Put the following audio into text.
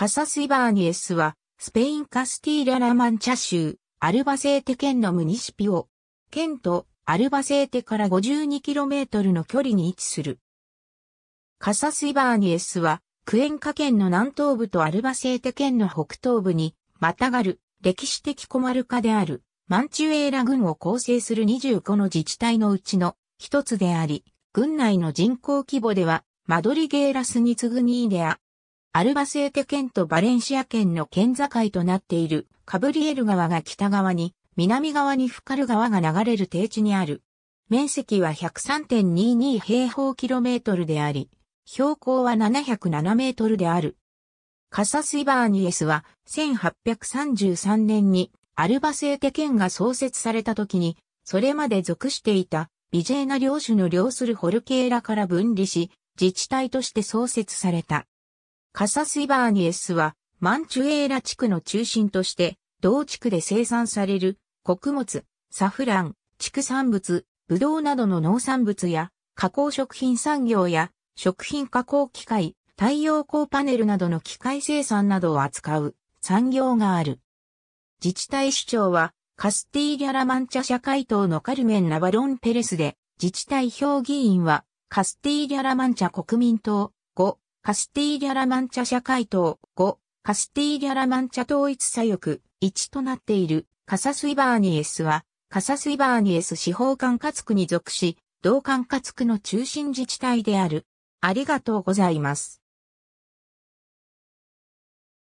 カサス・イバーニエスは、スペイン・カスティーラ・ラマンチャ州、アルバセーテ県のムニシピオ。県とアルバセーテから 52km の距離に位置する。カサス・イバーニエスは、クエンカ県の南東部とアルバセーテ県の北東部に、またがる歴史的コマルカである、マンチュエーラ郡を構成する25の自治体のうちの一つであり、郡内の人口規模では、マドリゲーラスに次ぐ2位であアルバセーテ県とバレンシア県の県境となっているカブリエル川が北側に、南側にフカル川が流れる低地にある。面積は103.22平方キロメートルであり、標高は707メートルである。カサスイバーニエスは1833年にアルバセーテ県が創設された時に、それまで属していたビジェーナ領主の領するホルケーラから分離し、自治体として創設された。カサスイバーニエスは、マンチュエーラ地区の中心として、同地区で生産される、穀物、サフラン、畜産物、ブドウなどの農産物や、加工食品産業や、食品加工機械、太陽光パネルなどの機械生産などを扱う産業がある。自治体首長は、カスティーリャラマンチャ社会党のカルメン・ナバロン・ペレスで、自治体評議員は、カスティーリャラマンチャ国民党、カスティーリャラマンチャ社会党5、カスティーリャラマンチャ統一左翼1となっているカサスイバーニエスは、カサスイバーニエス司法管轄区に属し、同管轄区の中心自治体である。ありがとうございます。